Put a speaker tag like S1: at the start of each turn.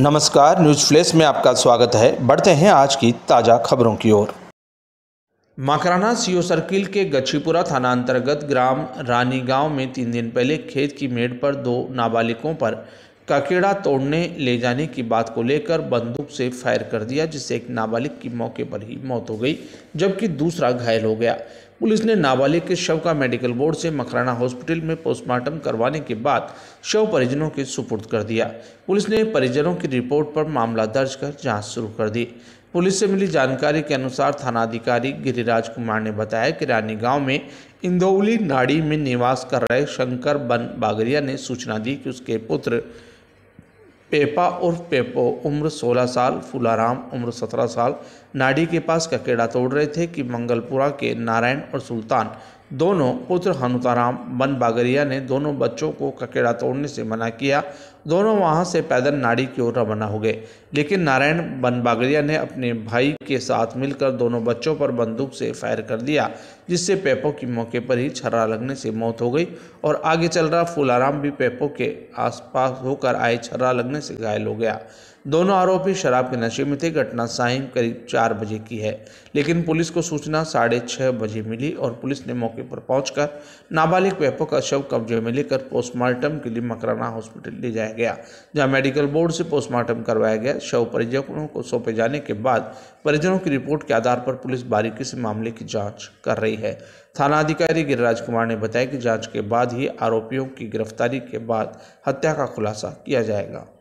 S1: नमस्कार news flash में आपका स्वागत है बढ़ते हैं आज की ताज़ा खबरों की ओर माकराना सीओ सर्किल के गच्छीपुरा थाना अंतर्गत ग्राम रानी गांव में तीन दिन पहले खेत की मेड़ पर दो नाबालिगों पर ककेड़ा तोड़ने ले जाने की बात को लेकर बंदूक से फायर कर दिया जिससे एक नाबालिग की मौके पर ही मौत हो गई जबकि दूसरा घायल हो गया पुलिस ने नाबालिग के शव का मेडिकल बोर्ड से मखराना हॉस्पिटल में पोस्टमार्टम करवाने के बाद शव परिजनों के सुपुर्द कर दिया पुलिस ने परिजनों की रिपोर्ट पर मामला दर्ज कर जांच शुरू कर दी पुलिस से मिली जानकारी के अनुसार थानाधिकारी गिरिराज कुमार ने बताया कि रानी गांव में इंदौली नाड़ी में निवास कर रहे शंकर बन बागरिया ने सूचना दी कि उसके पुत्र पेपा उर्फ पेपो उम्र 16 साल फुलाराम उम्र 17 साल नाडी के पास ककेड़ा तोड़ रहे थे कि मंगलपुरा के नारायण और सुल्तान दोनों पुत्र हनुताराम बन बागरिया ने दोनों बच्चों को ककेड़ा तोड़ने से मना किया दोनों वहाँ से पैदल नाड़ी की ओर रवाना हो गए लेकिन नारायण बनबागड़िया ने अपने भाई के साथ मिलकर दोनों बच्चों पर बंदूक से फायर कर दिया जिससे पेपो की मौके पर ही छर्रा लगने से मौत हो गई और आगे चल रहा फुलाराम भी पेपो के आसपास होकर आए छर्रा लगने से घायल हो गया दोनों आरोपी शराब के नशे में थे घटना साइन करीब चार बजे की है लेकिन पुलिस को सूचना साढ़े छः बजे मिली और पुलिस ने मौके पर पहुंचकर नाबालिग पेपो का शव कब्जे में लेकर पोस्टमार्टम के लिए मकराना हॉस्पिटल ले जाया गया जहां मेडिकल बोर्ड से पोस्टमार्टम करवाया गया शव परिजनों को सौंपे जाने के बाद परिजनों की रिपोर्ट के आधार पर पुलिस बारीकी से मामले की जाँच कर रही है थाना अधिकारी गिरिराज कुमार ने बताया कि जांच के बाद ही आरोपियों की गिरफ्तारी के बाद हत्या का खुलासा किया जाएगा